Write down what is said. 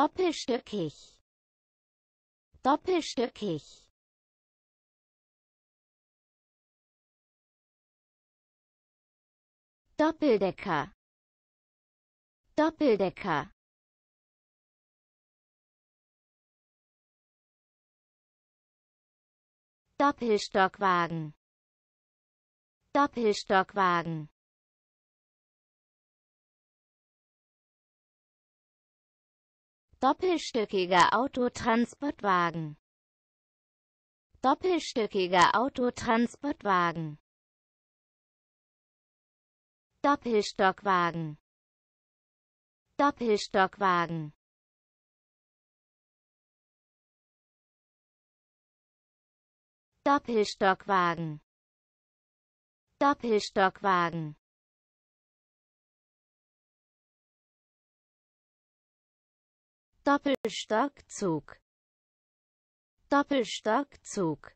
doppelstöckig doppelstöckig Doppeldecker Doppeldecker Doppelstockwagen Doppelstockwagen Doppelstöckiger Autotransportwagen Doppelstöckiger Autotransportwagen Doppelstockwagen Doppelstockwagen Doppelstockwagen Doppelstockwagen Doppelstockzug Doppelstockzug